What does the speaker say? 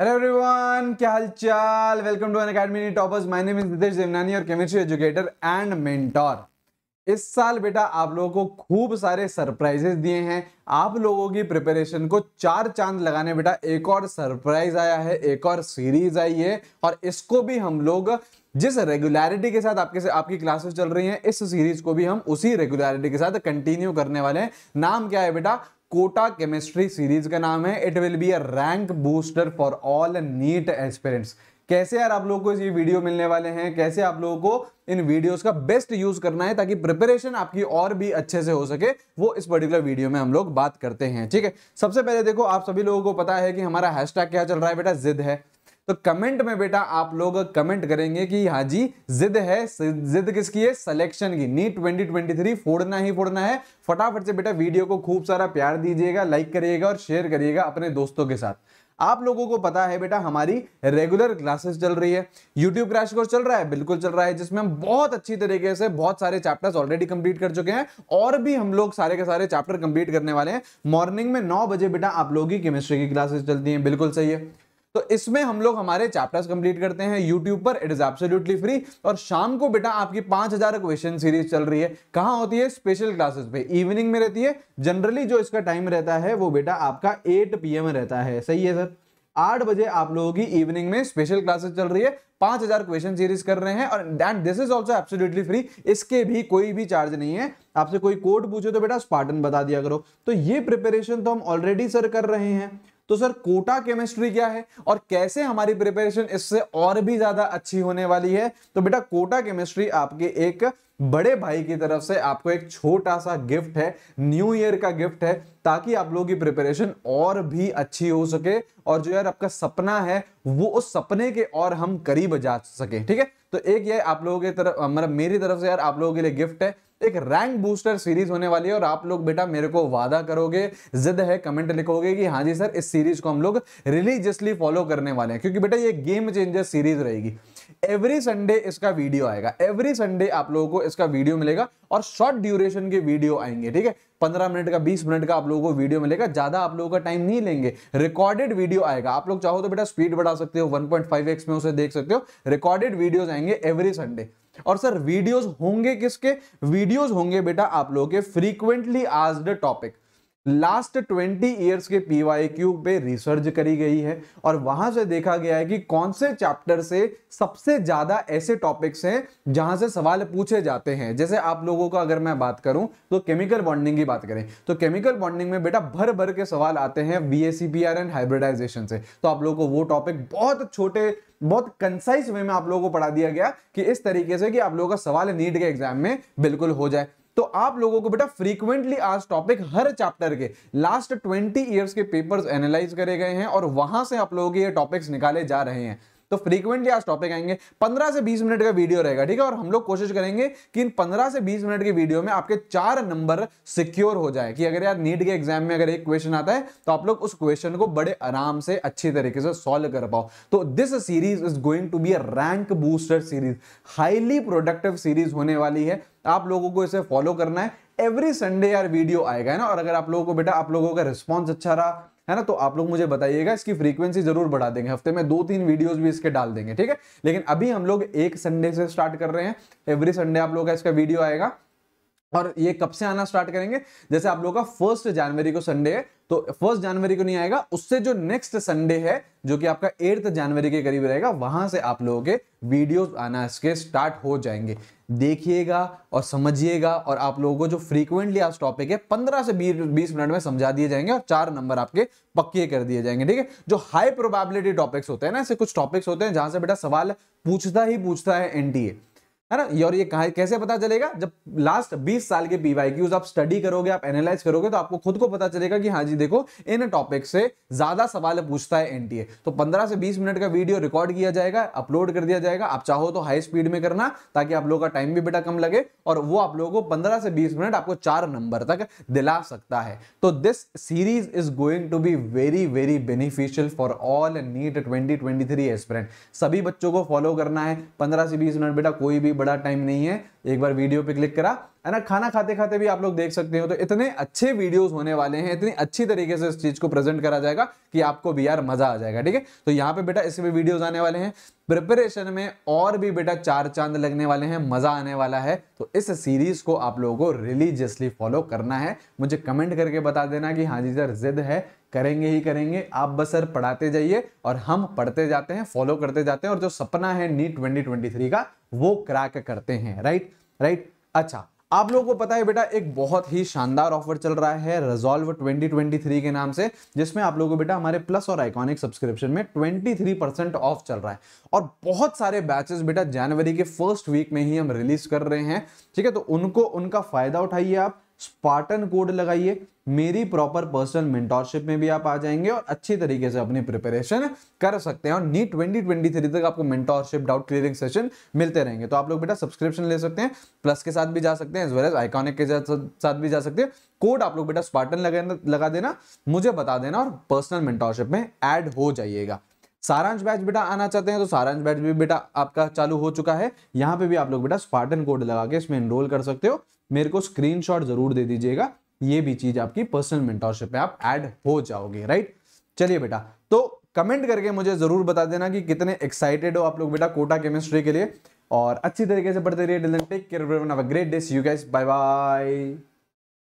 hello everyone क्या हाल चाल welcome to N academy toppers my name is Nitesh Devnani और केमिस्ट्री एजुकेटर एंड मेंटोर इस साल बेटा आप लोगों को खूब सारे सरप्राइजेस दिए हैं आप लोगों की प्रिपरेशन को चार चांद लगाने बेटा एक और सरप्राइज आया है एक और सीरीज आई है और इसको भी हम लोग जिस रेगुलरिटी के साथ आपके से आपकी क्लासेस चल रही हैं इस सीरीज को भी हम उसी रेगुलरिटी के साथ कंटिन्यू करने वाले हैं नाम क्या है बेटा कोटा केमिस्ट्री सीरीज का नाम है it will be a rank booster for all NEET aspirants कैसे यार आप लोगों को ये वीडियो मिलने वाले हैं कैसे आप लोगों को इन वीडियोस का बेस्ट यूज करना है ताकि प्रिपरेशन आपकी और भी अच्छे से हो सके वो इस पर्टिकुलर वीडियो में हम लोग बात करते हैं ठीक है सबसे पहले देखो आप सभी लोगों को पता है कि हमारा हैशटैग क्या चल रहा है बेटा जिद है तो कमेंट में बेटा आप लोग कमेंट करेंगे कि हाँ जी जिद है जिद किसकी है सिलेक्शन की नीट 2023 फोड़ना ही फोड़ना है फटाफट से बेटा वीडियो को खूब सारा प्यार दीजिएगा लाइक करिएगा और शेयर करिएगा अपने दोस्तों के साथ आप लोगों को पता है बेटा हमारी रेगुलर क्लासेस चल रही है यूट्यूब क्रैश कोर्स चल रहा है बिल्कुल चल रहा है जिसमें हम बहुत अच्छी तरीके से बहुत सारे चैप्टर्स ऑलरेडी कंप्लीट कर चुके हैं और भी हम लोग सारे के सारे चैप्टर कंप्लीट करने वाले हैं मॉर्निंग में नौ बजे बेटा आप लोगों की केमिस्ट्री की क्लासेस चलती हैं बिल्कुल सही है तो इसमें हम लोग हमारे चैप्टर्स कंप्लीट करते हैं यूट्यूब पर इट इज एब्सोल्युटली फ्री और शाम को बेटा आपकी पांच हजार क्वेश्चन सीरीज चल रही है कहां होती है स्पेशल क्लासेस पे इवनिंग में रहती है जनरली जो इसका टाइम रहता है वो बेटा आपका एट पी रहता है सही है सर आठ बजे आप लोगों की इवनिंग में स्पेशल क्लासेस चल रही है पांच हजार क्वेश्चन सीरीज कर रहे हैं और that this is also absolutely free इसके भी कोई भी चार्ज नहीं है आपसे कोई कोड पूछे तो बेटा स्पार्टन बता दिया करो तो ये प्रिपरेशन तो हम ऑलरेडी सर कर रहे हैं तो सर कोटा केमिस्ट्री क्या है और कैसे हमारी प्रिपरेशन इससे और भी ज्यादा अच्छी होने वाली है तो बेटा कोटा केमिस्ट्री आपके एक बड़े भाई की तरफ से आपको एक छोटा सा गिफ्ट है न्यू ईयर का गिफ्ट है ताकि आप लोगों की प्रिपरेशन और भी अच्छी हो सके और जो यार आपका सपना है वो उस सपने के और हम करीब जा सके ठीक है तो एक ये आप लोगों की तरफ मतलब मेरी तरफ से यार आप लोगों के लिए गिफ्ट है एक रैंक बूस्टर सीरीज होने वाली है और आप लोग बेटा मेरे को वादा करोगे जिद है कमेंट लिखोगे कि हाँ जी सर इस सीरीज को हम लोग रिलीजियसली फॉलो करने वाले हैं क्योंकि बेटा ये गेम चेंजर सीरीज रहेगी एवरी संडे इसका वीडियो आएगा एवरी संडे आप लोगों को इसका वीडियो मिलेगा और शॉर्ट ड्यूरेशन के वीडियो आएंगे ठीक है पंद्रह मिनट का बीस मिनट का आप लोगों को वीडियो मिलेगा ज्यादा आप लोगों का टाइम नहीं लेंगे रिकॉर्डेड वीडियो आएगा आप लोग चाहो तो बेटा स्पीड बढ़ा सकते हो 1.5x में उसे देख सकते हो रिकॉर्डेड वीडियोस आएंगे एवरी संडे और सर वीडियोस होंगे किसके वीडियोस होंगे बेटा आप लोगों के फ्रीक्वेंटली आज द टॉपिक लास्ट 20 ईयर्स के पीवाईक्यू पे रिसर्च करी गई है और वहां से देखा गया है कि कौन से चैप्टर से सबसे ज्यादा ऐसे टॉपिक्स हैं जहां से सवाल पूछे जाते हैं जैसे आप लोगों का अगर मैं बात करूं तो केमिकल बॉन्डिंग की बात करें तो केमिकल बॉन्डिंग में बेटा भर भर के सवाल आते हैं बी एस एंड हाइब्रिडाइजेशन से तो आप लोगों को वो टॉपिक बहुत छोटे बहुत कंसाइज वे में आप लोगों को पढ़ा दिया गया कि इस तरीके से कि आप लोगों का सवाल नीट के एग्जाम में बिल्कुल हो जाए तो आप लोगों को बेटा फ्रीक्वेंटली आज टॉपिक हर चैप्टर के लास्ट ट्वेंटी ईयर्स के पेपर्स एनालाइज करे गए हैं और वहां से आप लोगों के ये टॉपिक्स निकाले जा रहे हैं तो फ्रीक्वेंटली आज टॉपिक आएंगे पंद्रह से बीस मिनट का वीडियो रहेगा ठीक है और हम लोग कोशिश करेंगे कि इन पंद्रह से बीस मिनट के वीडियो में आपके चार नंबर सिक्योर हो जाए कि अगर यार नीट के एग्जाम में अगर एक क्वेश्चन आता है तो आप लोग उस क्वेश्चन को बड़े आराम से अच्छे तरीके से सॉल्व कर पाओ तो this series is going to be a rank booster series highly productive series होने वाली है आप लोगों को इसे फॉलो करना है एवरी संडे यार वीडियो आएगा है ना और अगर आप लोगों को बेटा आप लोगों का रिस्पॉन्स अच्छा रहा है ना तो आप लोग मुझे बताइएगा इसकी फ्रीक्वेंसी जरूर बढ़ा देंगे हफ्ते में दो तीन वीडियोस भी इसके डाल देंगे ठीक है लेकिन अभी हम लोग एक संडे से स्टार्ट कर रहे हैं एवरी संडे आप लोग का इसका वीडियो आएगा और ये कब से आना स्टार्ट करेंगे जैसे आप लोग का फर्स्ट जनवरी को संडे है तो फर्स्ट जनवरी को नहीं आएगा उससे जो नेक्स्ट संडे है जो कि आपका एट्थ जनवरी के करीब रहेगा वहां से आप लोगों के वीडियोस आना इसके स्टार्ट हो जाएंगे देखिएगा और समझिएगा और आप लोगों को जो फ्रीक्वेंटली आज टॉपिक है पंद्रह से बीस मिनट में समझा दिए जाएंगे और चार नंबर आपके पक्के कर दिए जाएंगे ठीक है जो हाई प्रोबेबिलिटी टॉपिक्स होते हैं ना ऐसे कुछ टॉपिक्स होते हैं जहां से बेटा सवाल पूछता ही पूछता है एनटीए है ना और ये कहा कैसे पता चलेगा जब लास्ट 20 साल के क्यूज आप स्टडी करोगे आप एनालाइज करोगे तो आपको खुद को पता चलेगा कि हाँ जी देखो इन टॉपिक से ज्यादा सवाल पूछता है एनटीए तो 15 से 20 मिनट का वीडियो रिकॉर्ड किया जाएगा अपलोड कर दिया जाएगा आप चाहो तो हाई स्पीड में करना ताकि आप लोगों का टाइम भी बेटा कम लगे और वो आप लोगों को पंद्रह से बीस मिनट आपको चार नंबर तक दिला सकता है तो this series is going to be very very beneficial for all NEET twenty twenty three सभी बच्चों को फॉलो करना है पंद्रह से बीस मिनट बेटा कोई भी बड़ा टाइम नहीं है एक बार वीडियो पे क्लिक करा है ना खाना खाते खाते भी आप लोग देख सकते हो तो इतने अच्छे वीडियोस होने वाले हैं इतनी अच्छी तरीके से इस चीज को प्रेजेंट करा जाएगा कि आपको भी यार मजा आ जाएगा ठीक है तो यहाँ पे बेटा इसमें वीडियोस आने वाले हैं प्रिपरेशन में और भी बेटा चार चांद लगने वाले हैं मजा आने वाला है तो इस सीरीज को आप लोगों को रिलीजियसली फॉलो करना है मुझे कमेंट करके बता देना कि हाँ जी सर जिद है करेंगे ही करेंगे आप बस सर पढ़ाते जाइए और हम पढ़ते जाते हैं फॉलो करते जाते हैं और जो सपना है नीट थ्री का वो क्रैक करते हैं राइट राइट अच्छा आप लोगों को पता है बेटा एक बहुत ही शानदार ऑफर चल रहा है रिजॉल्व 2023 के नाम से जिसमें आप लोगों को बेटा हमारे प्लस और आइकॉनिक सब्सक्रिप्शन में 23 परसेंट ऑफ चल रहा है और बहुत सारे बैचेस बेटा जनवरी के फर्स्ट वीक में ही हम रिलीज कर रहे हैं ठीक है तो उनको उनका फायदा उठाइए आप स्पार्टन कोड लगाइए मेरी प्रॉपर पर्सनल मेंटोरशिप में भी आप आ जाएंगे और अच्छी तरीके से अपनी प्रिपरेशन कर सकते हैं और नीट ट्वेंटी ट्वेंटी थ्री तक आपको मेंटोरशिप डाउट क्लियरिंग सेशन मिलते रहेंगे तो आप लोग बेटा सब्सक्रिप्शन ले सकते हैं प्लस के साथ भी जा सकते हैं एज वेल एज आइकॉनिक के साथ भी जा सकते हैं कोड आप लोग बेटा स्पार्टन लगा देना मुझे बता देना और पर्सनल मेंटोरशिप में एड हो जाइएगा सारांश बैच बेटा आना चाहते हैं तो सारांश बैच भी बेटा आपका चालू हो चुका है यहाँ पे भी आप लोग बेटा स्पार्टन कोड लगा के इसमें एनरोल कर सकते हो मेरे को स्क्रीनशॉट जरूर दे दीजिएगा ये भी चीज आपकी पर्सनल मेंटोरशिप में आप ऐड हो जाओगे राइट चलिए बेटा तो कमेंट करके मुझे जरूर बता देना कि कितने एक्साइटेड हो आप लोग बेटा कोटा केमिस्ट्री के लिए और अच्छी तरीके से पढ़ते रहिए take care a great day you guys bye bye